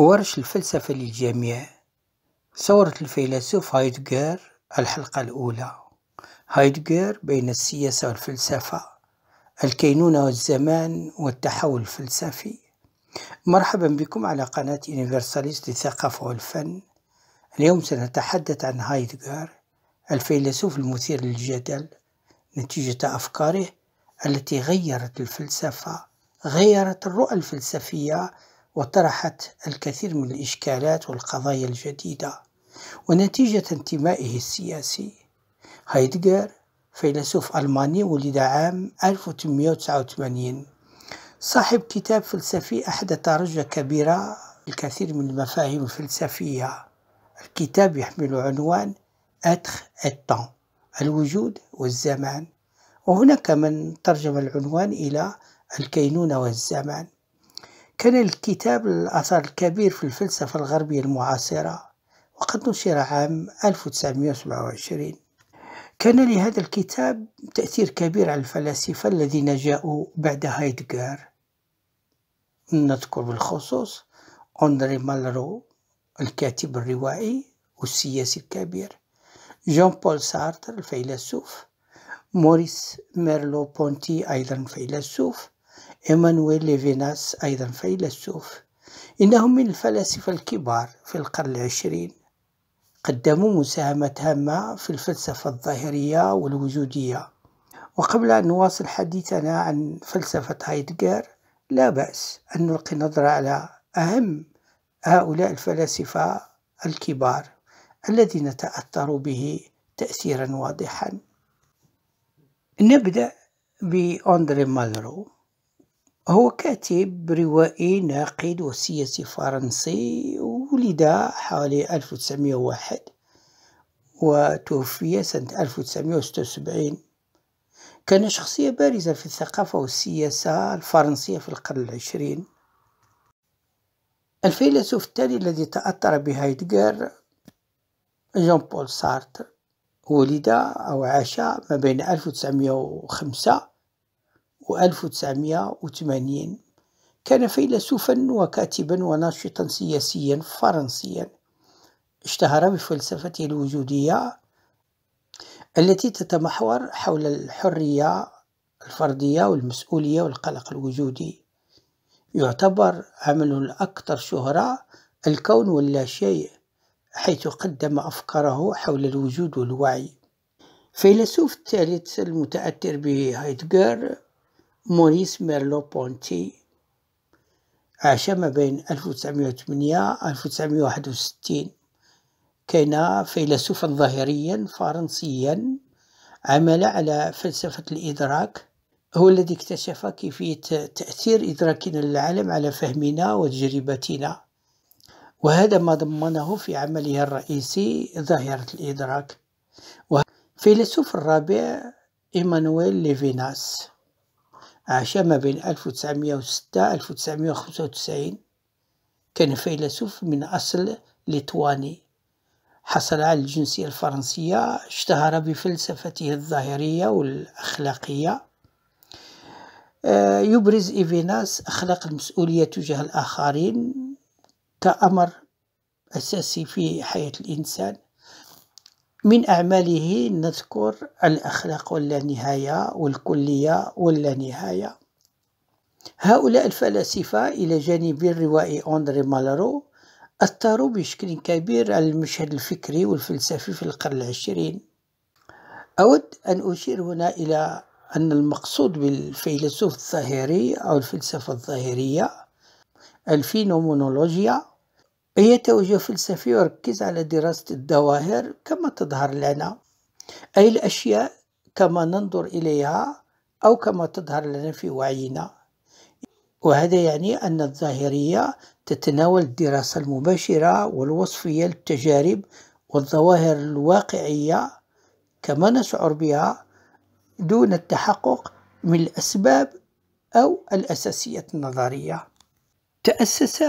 ورش الفلسفة للجميع ثورة الفيلسوف هايدغر الحلقة الأولى هايدغر بين السياسة والفلسفة الكينونة والزمان والتحول الفلسفي مرحبا بكم على قناة إنيفرساليست للثقافة والفن اليوم سنتحدث عن هايدغر الفيلسوف المثير للجدل نتيجة أفكاره التي غيرت الفلسفة غيرت الرؤى الفلسفية وطرحت الكثير من الإشكالات والقضايا الجديدة ونتيجة انتمائه السياسي هايدغر فيلسوف ألماني ولد عام 1889 صاحب كتاب فلسفي أحدث رجة كبيرة الكثير من المفاهيم الفلسفية الكتاب يحمل عنوان أتخ التان الوجود والزمان وهناك من ترجم العنوان إلى الكينونة والزمان كان الكتاب الأثر الكبير في الفلسفة الغربية المعاصرة وقد نشر عام 1927 كان لهذا الكتاب تأثير كبير على الفلاسفة الذين جاءوا بعد هايدغر نذكر بالخصوص أندري مالرو الكاتب الروائي والسياسي الكبير جون بول سارتر الفيلسوف موريس ميرلو بونتي أيضا فيلسوف إيمانويل ليفيناس أيضا فيلسوف إنه من الفلاسفة الكبار في القرن العشرين قدموا مساهمة هامة في الفلسفة الظاهرية والوجودية وقبل أن نواصل حديثنا عن فلسفة هايدغر لا بأس أن نلقي نظرة على أهم هؤلاء الفلاسفة الكبار الذين تأثروا به تأثيرا واضحا نبدأ بأندري مالرو هو كاتب روائي ناقد وسياسي فرنسي ولد حوالي 1901 وتوفي سنة 1976 كان شخصية بارزة في الثقافة والسياسة الفرنسية في القرن العشرين الفيلسوف التالي الذي تأثر بهايدغر جون بول سارتر ولد أو عاش ما بين 1905 1980 كان فيلسوفا وكاتبا وناشطا سياسيا فرنسيا اشتهر بفلسفته الوجودية التي تتمحور حول الحرية الفردية والمسؤولية والقلق الوجودي يعتبر عمله الأكثر شهرة الكون ولا شيء حيث قدم أفكاره حول الوجود والوعي فيلسوف الثالث المتأثر بهايدغر موريس ميرلو-بونتي عاش ما بين 1908 1961 كان فيلسوفا ظاهريا فرنسيا عمل على فلسفة الإدراك هو الذي اكتشف كيفية تأثير إدراكنا للعالم على فهمنا وتجربتنا وهذا ما ضمنه في عمله الرئيسي ظاهرة الإدراك وفيلسوف الرابع إيمانويل ليفيناس عاش ما بين 1906 1995 كان فيلسوف من أصل ليتواني حصل على الجنسية الفرنسية اشتهر بفلسفته الظاهرية والأخلاقية آه، يبرز إيفيناس أخلاق المسؤولية تجاه الآخرين كأمر أساسي في حياة الإنسان من أعماله نذكر الأخلاق واللانهاية والكلية واللانهاية هؤلاء الفلاسفة إلى جانب الروائي أندري مالرو أثروا بشكل كبير على المشهد الفكري والفلسفي في القرن العشرين أود أن أشير هنا إلى أن المقصود بالفيلسوف الظاهري أو الفلسفة الظاهرية الفينومونولوجيا هي توجه فلسفي يركز على دراسة الظواهر كما تظهر لنا أي الأشياء كما ننظر إليها أو كما تظهر لنا في وعينا وهذا يعني أن الظاهرية تتناول الدراسة المباشرة والوصفية للتجارب والظواهر الواقعية كما نشعر بها دون التحقق من الأسباب أو الأساسيات النظرية تأسس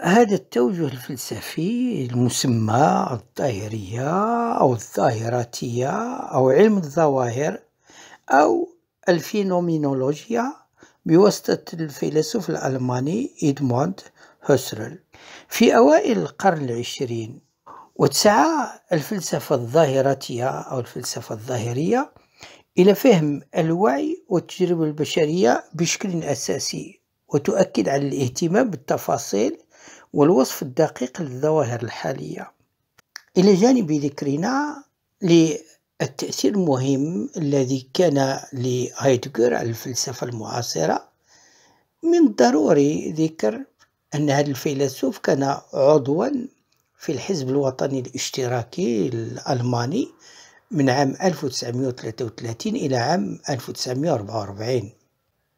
هذا التوجه الفلسفي المسمى الظاهرية أو الظاهراتية أو علم الظواهر أو الفينومينولوجيا بواسطة الفيلسوف الألماني إدموند هوسرل في أوائل القرن العشرين وتسعى الفلسفة الظاهراتية أو الفلسفة الظاهرية إلى فهم الوعي والتجربة البشرية بشكل أساسي وتؤكد على الاهتمام بالتفاصيل والوصف الدقيق للظواهر الحالية إلى جانب ذكرنا للتأثير المهم الذي كان لهايدغر على الفلسفة المعاصرة من الضروري ذكر أن هذا الفيلسوف كان عضوا في الحزب الوطني الاشتراكي الألماني من عام 1933 إلى عام 1944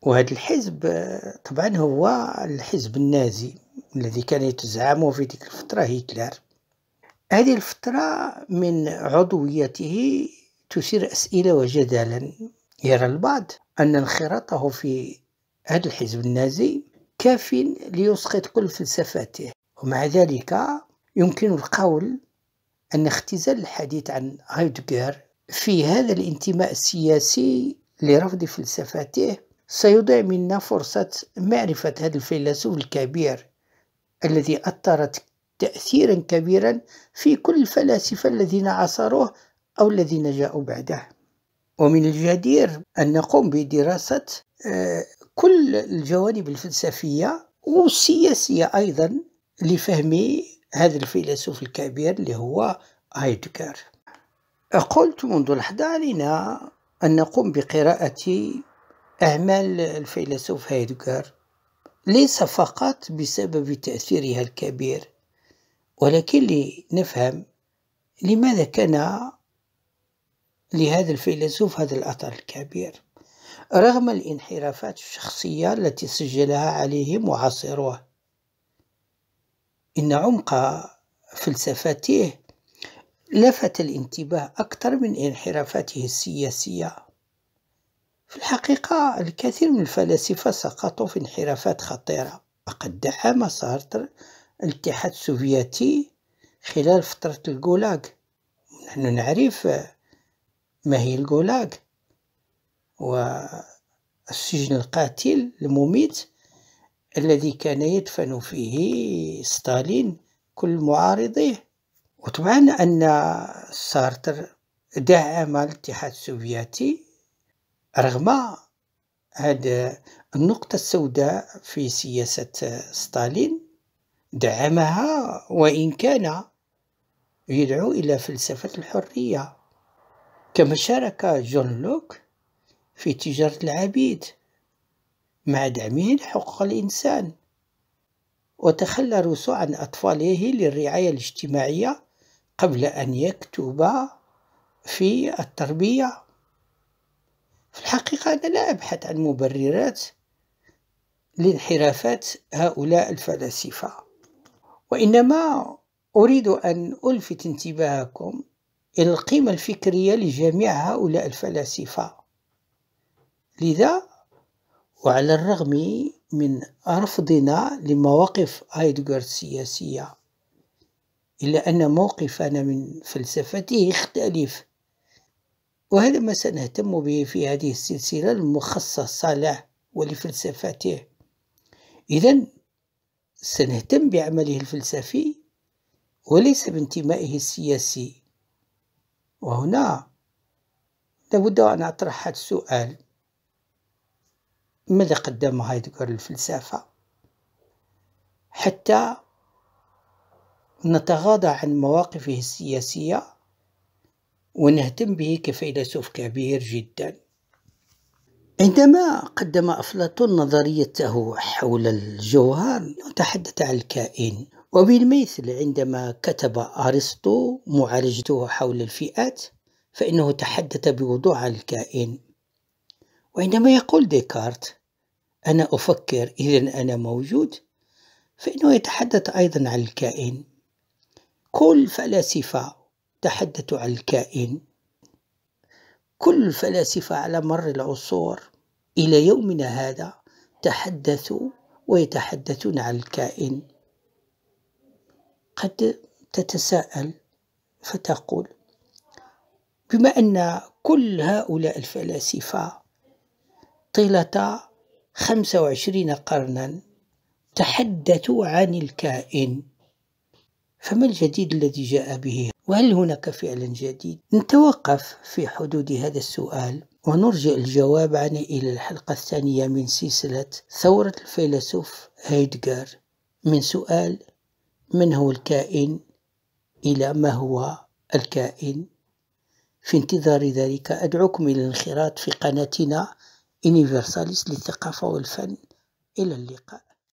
وهذا الحزب طبعا هو الحزب النازي الذي كان يتزعمه في تلك الفترة هتلر هذه الفترة من عضويته تثير أسئلة وجدالا يرى البعض أن انخراطه في هذا الحزب النازي كاف ليسقط كل فلسفاته ومع ذلك يمكن القول أن اختزال الحديث عن هايدغر في هذا الانتماء السياسي لرفض فلسفاته سيضيع منا فرصة معرفة هذا الفيلسوف الكبير الذي أثرت تأثيرا كبيرا في كل الفلاسفة الذين عاصروه أو الذين جاءوا بعده ومن الجدير أن نقوم بدراسة آه، كل الجوانب الفلسفية والسياسية أيضا لفهم هذا الفيلسوف الكبير اللي هو هايدغر قلت منذ الحضارنا أن نقوم بقراءة أعمال الفيلسوف هايدغر ليس فقط بسبب تأثيرها الكبير ولكن لنفهم لماذا كان لهذا الفيلسوف هذا الأثر الكبير رغم الانحرافات الشخصية التي سجلها عليه معاصروه إن عمق فلسفته لفت الانتباه أكثر من انحرافاته السياسية في الحقيقة الكثير من الفلاسفة سقطوا في انحرافات خطيرة وقد دعم سارتر الاتحاد السوفيتي خلال فترة الجولاغ نحن نعرف ما هي الجولاغ والسجن القاتل المميت الذي كان يدفن فيه ستالين كل معارضيه وطبعا أن سارتر دعم الاتحاد السوفيتي رغم هذه النقطة السوداء في سياسة ستالين دعمها وإن كان يدعو إلى فلسفة الحرية كما شارك جون لوك في تجارة العبيد مع دعمه لحقوق الإنسان وتخلى روسو عن أطفاله للرعاية الاجتماعية قبل أن يكتب في التربية الحقيقة أنا لا أبحث عن مبررات لانحرافات هؤلاء الفلاسفة وإنما أريد أن ألفت انتباهكم إلى القيمة الفكرية لجميع هؤلاء الفلاسفة لذا وعلى الرغم من رفضنا لمواقف هايدغر السياسية إلا أن موقفنا من فلسفته يختلف وهذا ما سنهتم به في هذه السلسلة المخصصة له ولفلسفته إذا سنهتم بعمله الفلسفي وليس بانتمائه السياسي وهنا لابد أن أطرح هذا السؤال ماذا قدم هايدغر للفلسفة حتى نتغاضى عن مواقفه السياسية ونهتم به كفيلسوف كبير جدا عندما قدم أفلاطون نظريته حول الجوهر تحدث عن الكائن وبالمثل عندما كتب أرسطو معالجته حول الفئات فإنه تحدث بوضوح عن الكائن وعندما يقول ديكارت أنا أفكر إذا أنا موجود فإنه يتحدث أيضا عن الكائن كل فلاسفة تحدثوا عن الكائن كل الفلاسفة على مر العصور إلى يومنا هذا تحدثوا ويتحدثون عن الكائن قد تتساءل فتقول بما أن كل هؤلاء الفلاسفة طيلة 25 قرنا تحدثوا عن الكائن فما الجديد الذي جاء به وهل هناك فعل جديد؟ نتوقف في حدود هذا السؤال ونرجع الجواب عنه إلى الحلقة الثانية من سلسلة ثورة الفيلسوف هيدغر من سؤال من هو الكائن إلى ما هو الكائن في انتظار ذلك أدعوكم إلى الانخراط في قناتنا يونيفرساليس للثقافة والفن إلى اللقاء